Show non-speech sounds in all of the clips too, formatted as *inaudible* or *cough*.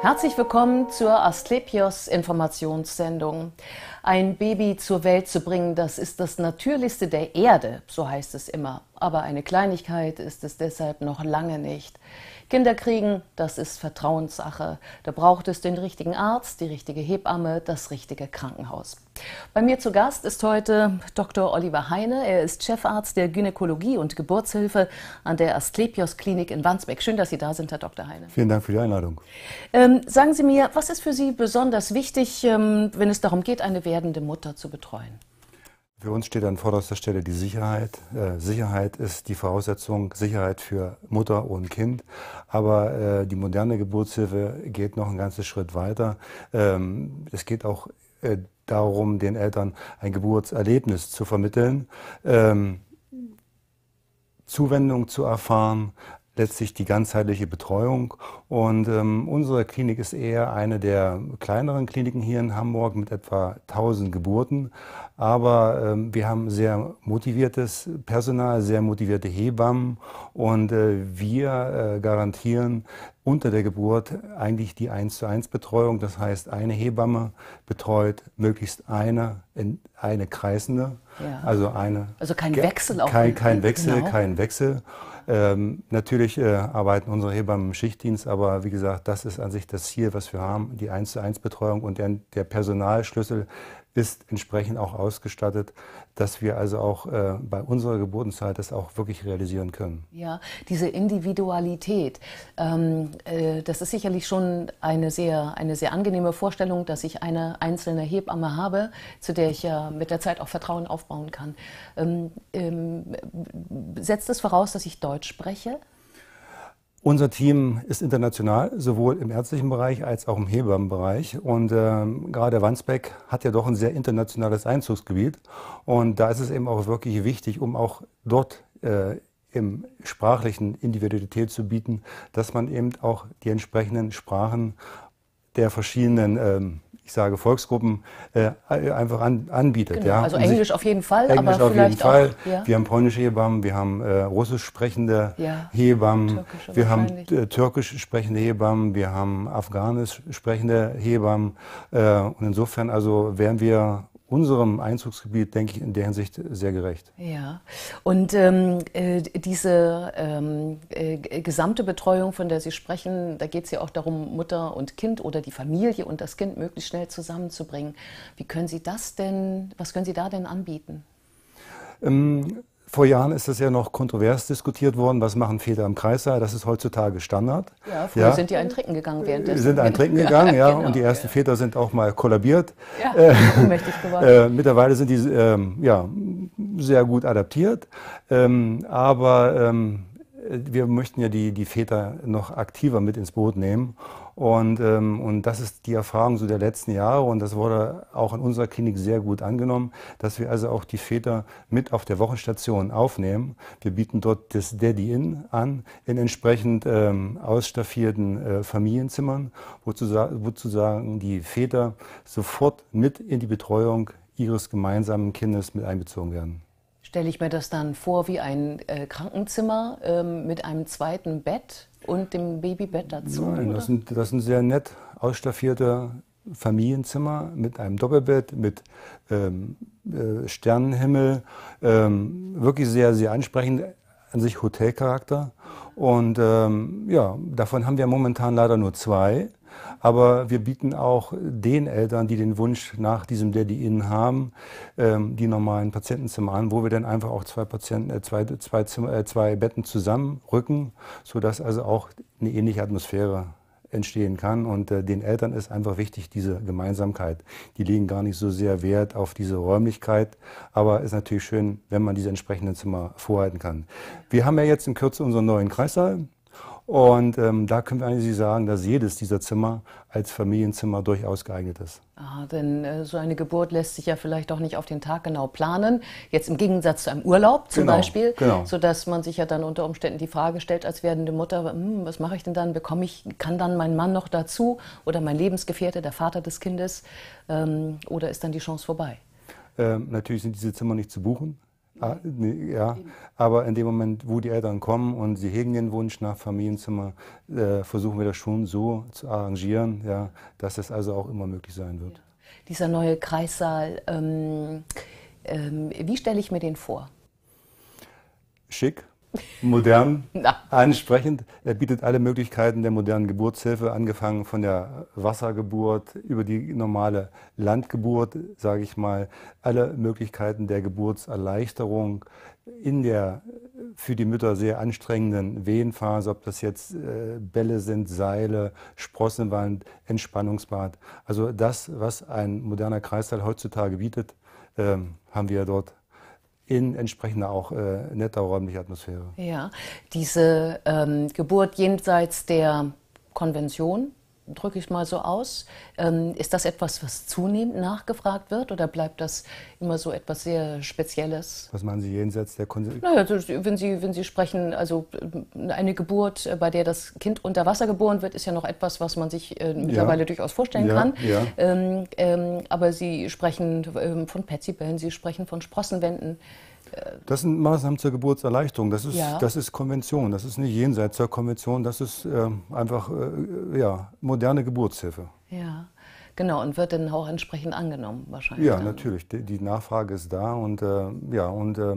Herzlich willkommen zur Asklepios Informationssendung. Ein Baby zur Welt zu bringen, das ist das Natürlichste der Erde, so heißt es immer. Aber eine Kleinigkeit ist es deshalb noch lange nicht. Kinder kriegen, das ist Vertrauenssache. Da braucht es den richtigen Arzt, die richtige Hebamme, das richtige Krankenhaus. Bei mir zu Gast ist heute Dr. Oliver Heine. Er ist Chefarzt der Gynäkologie und Geburtshilfe an der Asklepios Klinik in Wandsbeck. Schön, dass Sie da sind, Herr Dr. Heine. Vielen Dank für die Einladung. Ähm, sagen Sie mir, was ist für Sie besonders wichtig, ähm, wenn es darum geht, eine werdende Mutter zu betreuen? Für uns steht an vorderster Stelle die Sicherheit. Äh, Sicherheit ist die Voraussetzung, Sicherheit für Mutter und Kind. Aber äh, die moderne Geburtshilfe geht noch einen ganzen Schritt weiter. Ähm, es geht auch äh, darum, den Eltern ein Geburtserlebnis zu vermitteln, ähm, Zuwendung zu erfahren, letztlich die ganzheitliche Betreuung. Und ähm, unsere Klinik ist eher eine der kleineren Kliniken hier in Hamburg mit etwa 1000 Geburten. Aber ähm, wir haben sehr motiviertes Personal, sehr motivierte Hebammen und äh, wir äh, garantieren, unter der Geburt eigentlich die 1 zu 1 Betreuung. Das heißt, eine Hebamme betreut möglichst eine, eine Kreisende. Ja. Also, eine, also kein Wechsel auch. Kein, kein Wechsel, genau. kein Wechsel. Ähm, natürlich äh, arbeiten unsere Hebammen im Schichtdienst, aber wie gesagt, das ist an sich das Ziel, was wir haben, die 1 zu 1 Betreuung und der, der Personalschlüssel ist entsprechend auch ausgestattet, dass wir also auch äh, bei unserer Geburtenzeit das auch wirklich realisieren können. Ja, diese Individualität, ähm, äh, das ist sicherlich schon eine sehr, eine sehr angenehme Vorstellung, dass ich eine einzelne Hebamme habe, zu der ich ja mit der Zeit auch Vertrauen aufbauen kann. Ähm, ähm, setzt es voraus, dass ich Deutsch spreche? Unser Team ist international, sowohl im ärztlichen Bereich als auch im Hebammenbereich. Und ähm, gerade Wandsbeck hat ja doch ein sehr internationales Einzugsgebiet. Und da ist es eben auch wirklich wichtig, um auch dort äh, im sprachlichen Individualität zu bieten, dass man eben auch die entsprechenden Sprachen der verschiedenen ähm, ich sage Volksgruppen, äh, einfach an, anbietet. Genau, ja. Also Englisch auf jeden Fall, Englisch aber auf vielleicht jeden Fall. Auch, ja. Wir haben polnische Hebammen, wir haben äh, russisch sprechende ja, Hebammen, wir haben äh, türkisch sprechende Hebammen, wir haben afghanisch sprechende Hebammen. Äh, und insofern also werden wir unserem Einzugsgebiet, denke ich, in der Hinsicht sehr gerecht. Ja, und ähm, äh, diese ähm, äh, gesamte Betreuung, von der Sie sprechen, da geht es ja auch darum, Mutter und Kind oder die Familie und das Kind möglichst schnell zusammenzubringen. Wie können Sie das denn, was können Sie da denn anbieten? Ähm, vor Jahren ist das ja noch kontrovers diskutiert worden, was machen Väter im Kreissaal, das ist heutzutage Standard. Ja, früher ja. sind die einen Trinken gegangen währenddessen. Sind einen Trinken gegangen, ja, *laughs* ja genau. und die genau. ersten ja. Väter sind auch mal kollabiert. Ja, äh, *laughs* geworden. Äh, mittlerweile sind die ähm, ja, sehr gut adaptiert, ähm, aber ähm, wir möchten ja die, die Väter noch aktiver mit ins Boot nehmen und, ähm, und das ist die Erfahrung so der letzten Jahre und das wurde auch in unserer Klinik sehr gut angenommen, dass wir also auch die Väter mit auf der Wochenstation aufnehmen. Wir bieten dort das Daddy-In an in entsprechend ähm, ausstaffierten äh, Familienzimmern, wozu, wozu sagen die Väter sofort mit in die Betreuung ihres gemeinsamen Kindes mit einbezogen werden. Stelle ich mir das dann vor wie ein äh, Krankenzimmer ähm, mit einem zweiten Bett? und dem Babybett dazu? Nein, das sind, das sind sehr nett ausstaffierte Familienzimmer mit einem Doppelbett, mit ähm, äh, Sternenhimmel. Ähm, wirklich sehr, sehr ansprechend. An sich Hotelcharakter. Und ähm, ja, davon haben wir momentan leider nur zwei. Aber wir bieten auch den Eltern, die den Wunsch nach diesem Daddy-In haben, ähm, die normalen Patientenzimmer an, wo wir dann einfach auch zwei, Patienten, äh, zwei, zwei, Zimmer, äh, zwei Betten zusammenrücken, sodass also auch eine ähnliche Atmosphäre entstehen kann. Und äh, den Eltern ist einfach wichtig, diese Gemeinsamkeit. Die legen gar nicht so sehr Wert auf diese Räumlichkeit, aber es ist natürlich schön, wenn man diese entsprechenden Zimmer vorhalten kann. Wir haben ja jetzt in Kürze unseren neuen Kreissaal. Und ähm, da können wir eigentlich sagen, dass jedes dieser Zimmer als Familienzimmer durchaus geeignet ist. Ah, denn äh, so eine Geburt lässt sich ja vielleicht auch nicht auf den Tag genau planen. Jetzt im Gegensatz zu einem Urlaub zum genau, Beispiel, genau. sodass man sich ja dann unter Umständen die Frage stellt als werdende Mutter, hm, was mache ich denn dann? Bekomme ich, kann dann mein Mann noch dazu oder mein Lebensgefährte, der Vater des Kindes? Ähm, oder ist dann die Chance vorbei? Ähm, natürlich sind diese Zimmer nicht zu buchen. Ah, ja, aber in dem Moment, wo die Eltern kommen und sie hegen den Wunsch nach Familienzimmer, äh, versuchen wir das schon so zu arrangieren, ja, dass das also auch immer möglich sein wird. Ja. Dieser neue Kreissaal, ähm, ähm, wie stelle ich mir den vor? Schick, modern, ansprechend. Er bietet alle Möglichkeiten der modernen Geburtshilfe, angefangen von der Wassergeburt über die normale Landgeburt, sage ich mal, alle Möglichkeiten der Geburtserleichterung in der für die Mütter sehr anstrengenden Wehenphase, ob das jetzt äh, Bälle sind, Seile, Sprossenwand, Entspannungsbad. Also das, was ein moderner Kreißsaal heutzutage bietet, ähm, haben wir dort in entsprechender auch äh, netter räumlicher Atmosphäre. Ja, diese ähm, Geburt jenseits der Konvention, drücke ich mal so aus. Ähm, ist das etwas, was zunehmend nachgefragt wird oder bleibt das immer so etwas sehr Spezielles? Was meinen Sie jenseits der Konsequenzen? Naja, also, wenn, Sie, wenn Sie sprechen, also ähm, eine Geburt, äh, bei der das Kind unter Wasser geboren wird, ist ja noch etwas, was man sich äh, mittlerweile ja. durchaus vorstellen ja, kann. Ja. Ähm, ähm, aber Sie sprechen ähm, von Petsybällen, Sie sprechen von Sprossenwänden. Das sind Maßnahmen zur Geburtserleichterung. Das ist, ja. das ist Konvention. Das ist nicht jenseits der Konvention. Das ist äh, einfach äh, ja, moderne Geburtshilfe. Ja, genau. Und wird dann auch entsprechend angenommen, wahrscheinlich. Ja, dann. natürlich. Die, die, Nachfrage ist da. Und äh, ja, und äh,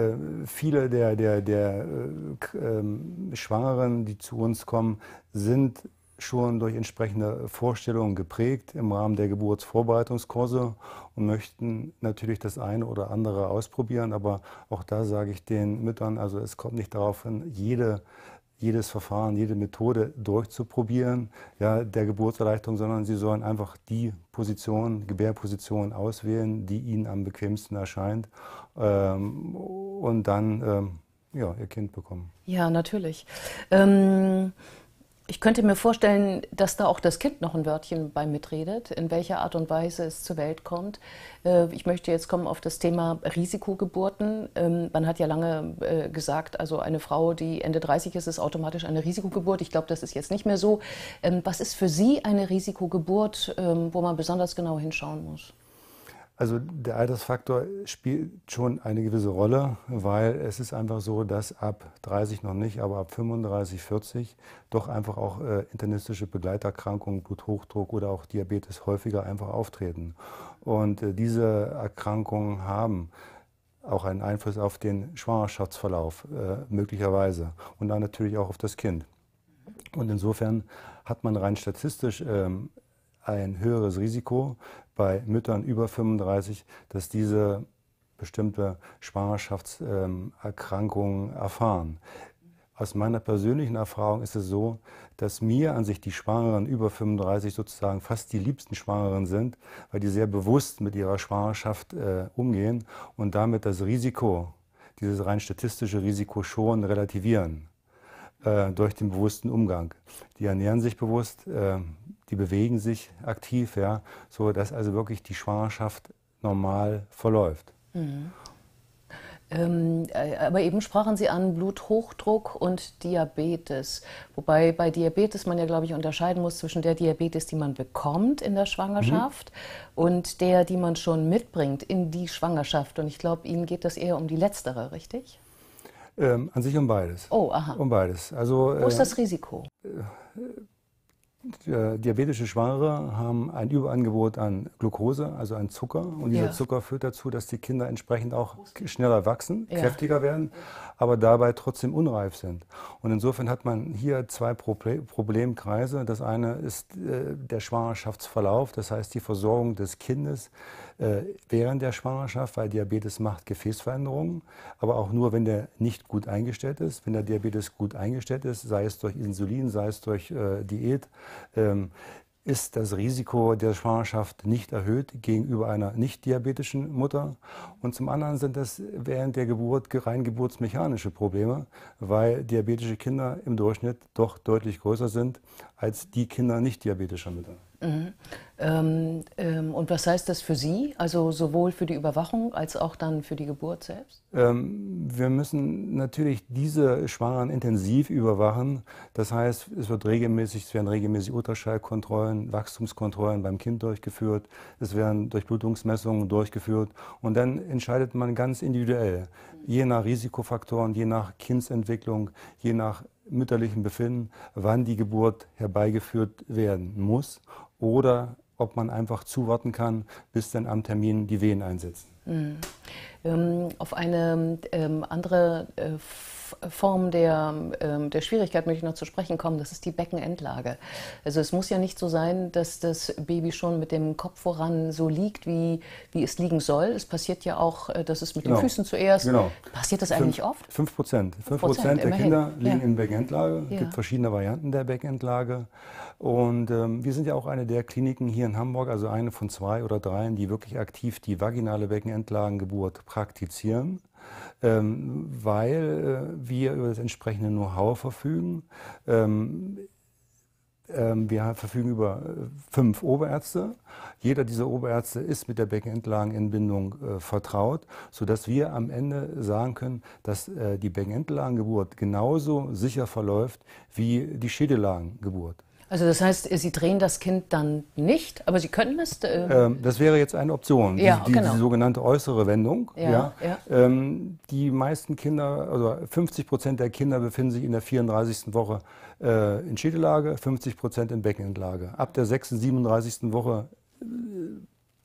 äh, viele der, der, der äh, ähm, Schwangeren, die zu uns kommen, sind schon durch entsprechende Vorstellungen geprägt im Rahmen der Geburtsvorbereitungskurse und möchten natürlich das eine oder andere ausprobieren. Aber auch da sage ich den Müttern, also es kommt nicht darauf hin, jede, jedes Verfahren, jede Methode durchzuprobieren, ja, der Geburtserleichterung, sondern sie sollen einfach die Position, Gebärposition auswählen, die ihnen am bequemsten erscheint ähm, und dann ähm, ja, ihr Kind bekommen. Ja, natürlich. Ähm ich könnte mir vorstellen, dass da auch das Kind noch ein Wörtchen bei mitredet, in welcher Art und Weise es zur Welt kommt. Äh, ich möchte jetzt kommen auf das Thema Risikogeburten. Ähm, man hat ja lange äh, gesagt, also eine Frau, die Ende 30 ist, ist automatisch eine Risikogeburt. Ich glaube, das ist jetzt nicht mehr so. Ähm, was ist für Sie eine Risikogeburt, ähm, wo man besonders genau hinschauen muss? Also der Altersfaktor spielt schon eine gewisse Rolle, weil es ist einfach so, dass ab 30 noch nicht, aber ab 35, 40 doch einfach auch äh, internistische Begleiterkrankungen, Bluthochdruck oder auch Diabetes häufiger einfach auftreten. Und äh, diese Erkrankungen haben auch einen Einfluss auf den Schwangerschaftsverlauf äh, möglicherweise und dann natürlich auch auf das Kind. Und insofern hat man rein statistisch ähm, ein höheres Risiko bei Müttern über 35, dass diese bestimmte Schwangerschaftserkrankungen erfahren. Aus meiner persönlichen Erfahrung ist es so, dass mir an sich die Schwangeren über 35 sozusagen fast die liebsten Schwangeren sind, weil die sehr bewusst mit ihrer Schwangerschaft äh, umgehen und damit das Risiko, dieses rein statistische Risiko schon relativieren äh, durch den bewussten Umgang. Die ernähren sich bewusst, äh, die bewegen sich aktiv, ja, so dass also wirklich die Schwangerschaft normal verläuft. Mhm. Ähm, äh, aber eben sprachen Sie an Bluthochdruck und Diabetes. Wobei bei Diabetes man ja, glaube ich, unterscheiden muss zwischen der Diabetes, die man bekommt in der Schwangerschaft mhm. und der, die man schon mitbringt in die Schwangerschaft. Und ich glaube, Ihnen geht das eher um die letztere, richtig? Ähm, an sich um beides. Oh, aha. Um beides. Also, Wo ist äh, das Risiko? Äh, diabetische Schwangere haben ein Überangebot an Glucose, also an Zucker. Und dieser ja. Zucker führt dazu, dass die Kinder entsprechend auch schneller wachsen, ja. kräftiger werden, aber dabei trotzdem unreif sind. Und insofern hat man hier zwei Proble Problemkreise. Das eine ist äh, der Schwangerschaftsverlauf, das heißt die Versorgung des Kindes äh, während der Schwangerschaft, weil Diabetes macht Gefäßveränderungen, aber auch nur, wenn der nicht gut eingestellt ist. Wenn der Diabetes gut eingestellt ist, sei es durch Insulin, sei es durch äh, Diät, ähm, ist das Risiko der Schwangerschaft nicht erhöht gegenüber einer nicht diabetischen Mutter. Und zum anderen sind das während der Geburt rein geburtsmechanische Probleme, weil diabetische Kinder im Durchschnitt doch deutlich größer sind als die Kinder nicht diabetischer Mütter. Mhm. Ähm, ähm, und was heißt das für Sie, also sowohl für die Überwachung als auch dann für die Geburt selbst? Ähm, wir müssen natürlich diese Schwangeren intensiv überwachen. Das heißt, es, wird regelmäßig, es werden regelmäßig Ultraschallkontrollen, Wachstumskontrollen beim Kind durchgeführt, es werden Durchblutungsmessungen durchgeführt und dann entscheidet man ganz individuell, je nach Risikofaktoren, je nach Kindsentwicklung, je nach mütterlichen Befinden, wann die Geburt herbeigeführt werden muss oder ob man einfach zuwarten kann, bis dann am Termin die Wehen einsetzen. Mhm. Ähm, auf eine ähm, andere äh, Form der, ähm, der Schwierigkeit möchte ich noch zu sprechen kommen. Das ist die Beckenendlage. Also es muss ja nicht so sein, dass das Baby schon mit dem Kopf voran so liegt, wie, wie es liegen soll. Es passiert ja auch, äh, dass es mit genau. den Füßen zuerst. Genau. Passiert das eigentlich oft? Fünf Prozent. fünf Prozent der Kinder liegen ja. in Beckenendlage. Es ja. gibt verschiedene Varianten der Beckenendlage. Und ähm, wir sind ja auch eine der Kliniken hier in Hamburg, also eine von zwei oder dreien, die wirklich aktiv die vaginale Beckenendlagengeburt praktizieren ähm, weil äh, wir über das entsprechende Know-how verfügen. Ähm, ähm wir verfügen über äh, fünf Oberärzte. Jeder dieser Oberärzte ist mit der Beckenendlagenentbindung äh, vertraut, sodass wir am Ende sagen können, dass äh, die Beckenendlagengeburt genauso sicher verläuft wie die Schädellagengeburt. Also das heißt, Sie drehen das Kind dann nicht, aber Sie können es. Äh ähm, das wäre jetzt eine Option, ja, die, die, genau. die sogenannte äußere Wendung. Ja, ja. ja. Ähm, die meisten Kinder, also 50 Prozent der Kinder befinden sich in der 34. Woche äh, in Schädellage, 50 Prozent in Beckenendlage. Ab der 6. 37. Woche äh,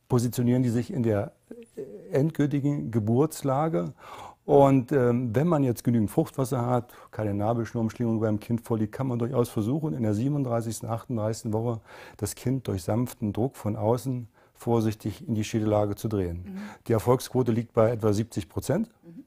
positionieren die sich in der äh, endgültigen Geburtslage und ähm, wenn man jetzt genügend Fruchtwasser hat, keine Nabelschnurmschlingung beim Kind vorliegt, kann man durchaus versuchen, in der 37., 38. Woche das Kind durch sanften Druck von außen vorsichtig in die Schädellage zu drehen. Mhm. Die Erfolgsquote liegt bei etwa 70 Prozent. Mhm.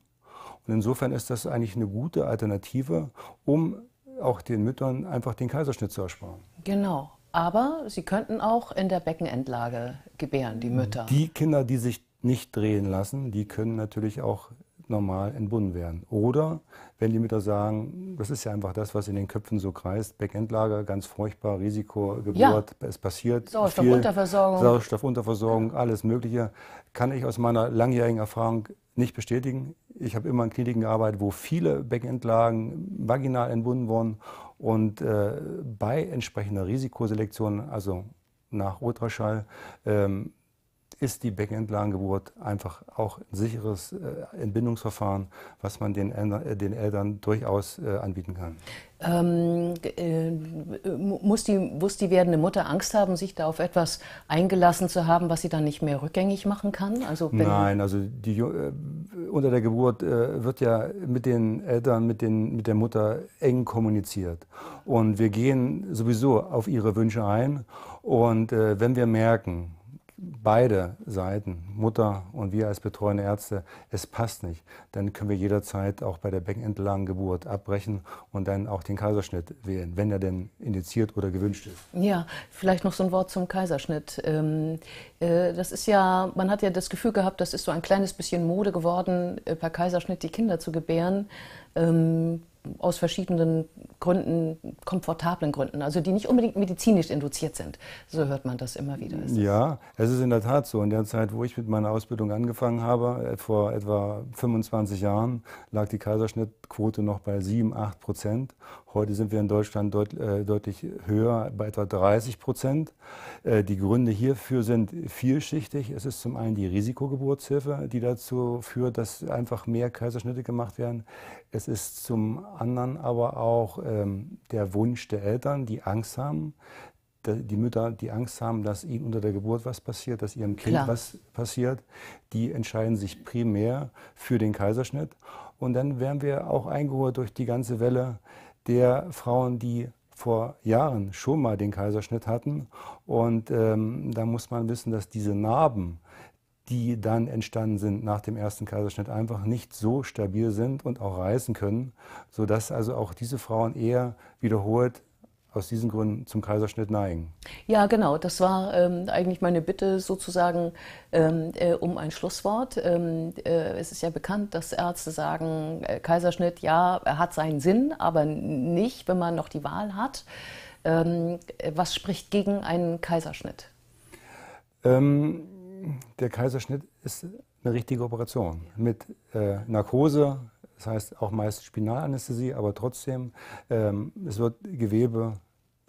Und insofern ist das eigentlich eine gute Alternative, um auch den Müttern einfach den Kaiserschnitt zu ersparen. Genau. Aber sie könnten auch in der Beckenendlage gebären, die mhm. Mütter. Die Kinder, die sich nicht drehen lassen, die können natürlich auch normal entbunden werden. Oder wenn die Mütter sagen, das ist ja einfach das, was in den Köpfen so kreist, Backendlager, ganz furchtbar, Risiko, Geburt, ja. es passiert. Sauerstoffunterversorgung. Sauerstoffunterversorgung, alles Mögliche. Kann ich aus meiner langjährigen Erfahrung nicht bestätigen. Ich habe immer in Kliniken gearbeitet, wo viele Backendlagen vaginal entbunden wurden und äh, bei entsprechender Risikoselektion, also nach Ultraschall, ähm, ist die Backend-Lagengeburt einfach auch ein sicheres äh, Entbindungsverfahren, was man den, äh, den Eltern durchaus äh, anbieten kann. Ähm, äh, muss, die, muss die werdende Mutter Angst haben, sich da auf etwas eingelassen zu haben, was sie dann nicht mehr rückgängig machen kann? Also Nein, also die, äh, unter der Geburt äh, wird ja mit den Eltern, mit, den, mit der Mutter eng kommuniziert. Und wir gehen sowieso auf ihre Wünsche ein. Und wenn wir merken, beide Seiten, Mutter und wir als betreuende Ärzte, es passt nicht, dann können wir jederzeit auch bei der Beckenendlagengeburt abbrechen und dann auch den Kaiserschnitt wählen, wenn er denn indiziert oder gewünscht ist. Ja, vielleicht noch so ein Wort zum Kaiserschnitt. Ähm, äh, das ist ja, man hat ja das Gefühl gehabt, das ist so ein kleines bisschen Mode geworden, äh, per Kaiserschnitt die Kinder zu gebären ähm, aus verschiedenen Gründen, komfortablen Gründen, also die nicht unbedingt medizinisch induziert sind. So hört man das immer wieder. Ja, es ist in der Tat so. In der Zeit, wo ich mit meiner Ausbildung angefangen habe, äh, vor etwa 25 Jahren, lag die Kaiserschnittquote noch bei 7, 8 Prozent. Heute sind wir in Deutschland deut äh, deutlich höher, bei etwa 30 Prozent. Äh, die Gründe hierfür sind vielschichtig. Es ist zum einen die Risikogeburtshilfe, die dazu führt, dass einfach mehr Kaiserschnitte gemacht werden. Es ist zum anderen aber auch ähm, der Wunsch der Eltern, die Angst haben, die Mütter, die Angst haben, dass ihnen unter der Geburt was passiert, dass ihrem Kind Klar. was passiert, die entscheiden sich primär für den Kaiserschnitt. Und dann werden wir auch eingeholt durch die ganze Welle der Frauen, die vor Jahren schon mal den Kaiserschnitt hatten. Und ähm, da muss man wissen, dass diese Narben die dann entstanden sind nach dem ersten Kaiserschnitt, einfach nicht so stabil sind und auch reißen können, sodass also auch diese Frauen eher wiederholt aus diesen Gründen zum Kaiserschnitt neigen. Ja, genau. Das war ähm, eigentlich meine Bitte sozusagen ähm, äh, um ein Schlusswort. Ähm, äh, es ist ja bekannt, dass Ärzte sagen, äh, Kaiserschnitt, ja, er hat seinen Sinn, aber nicht, wenn man noch die Wahl hat. Ähm, äh, was spricht gegen einen Kaiserschnitt? Ähm, der Kaiserschnitt ist eine richtige Operation mit äh, Narkose, das heißt auch meist Spinalanästhesie, aber trotzdem, ähm, es wird Gewebe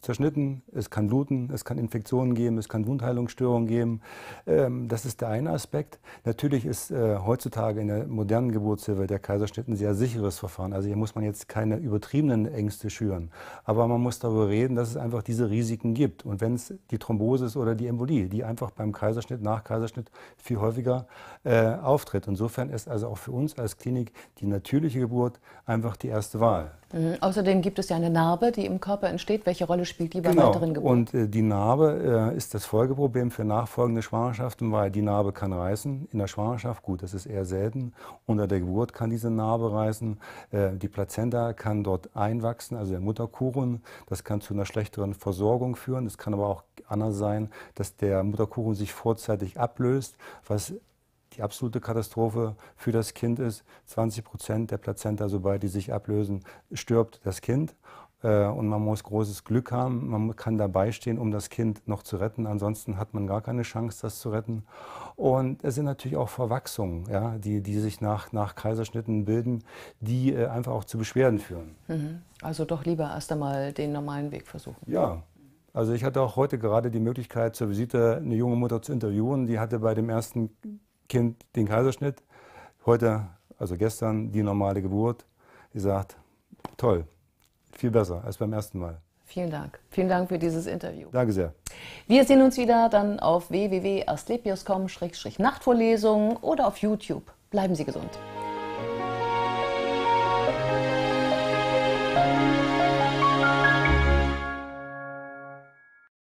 zerschnitten, es kann bluten, es kann Infektionen geben, es kann Wundheilungsstörungen geben. Ähm, das ist der eine Aspekt. Natürlich ist äh, heutzutage in der modernen Geburtshilfe der Kaiserschnitt ein sehr sicheres Verfahren. Also hier muss man jetzt keine übertriebenen Ängste schüren. Aber man muss darüber reden, dass es einfach diese Risiken gibt. Und wenn es die Thrombose ist oder die Embolie, die einfach beim Kaiserschnitt, nach Kaiserschnitt viel häufiger äh, auftritt. Insofern ist also auch für uns als Klinik die natürliche Geburt einfach die erste Wahl. Mhm. Außerdem gibt es ja eine Narbe, die im Körper entsteht. Welche Rolle spielt die bei genau. weiteren Geburten. Und äh, die Narbe äh, ist das Folgeproblem für nachfolgende Schwangerschaften, weil die Narbe kann reißen. In der Schwangerschaft, gut, das ist eher selten. Unter der Geburt kann diese Narbe reißen. Äh, die Plazenta kann dort einwachsen, also der Mutterkuchen. Das kann zu einer schlechteren Versorgung führen. Es kann aber auch anders sein, dass der Mutterkuchen sich vorzeitig ablöst, was die absolute Katastrophe für das Kind ist, 20 Prozent der Plazenta, sobald die sich ablösen, stirbt das Kind. Äh, und man muss großes Glück haben, man kann dabei stehen, um das Kind noch zu retten. Ansonsten hat man gar keine Chance, das zu retten. Und es sind natürlich auch Verwachsungen, ja, die, die sich nach, nach Kaiserschnitten bilden, die äh, einfach auch zu Beschwerden führen. Mhm. Also doch lieber erst einmal den normalen Weg versuchen. Ja, also ich hatte auch heute gerade die Möglichkeit, zur Visite eine junge Mutter zu interviewen. Die hatte bei dem ersten Kind den Kaiserschnitt. Heute, also gestern, die normale Geburt. Die sagt, toll, viel besser als beim ersten Mal. Vielen Dank. Vielen Dank für dieses Interview. Danke sehr. Wir sehen uns wieder dann auf www.astlepios.com-nachtvorlesung oder auf YouTube. Bleiben Sie gesund.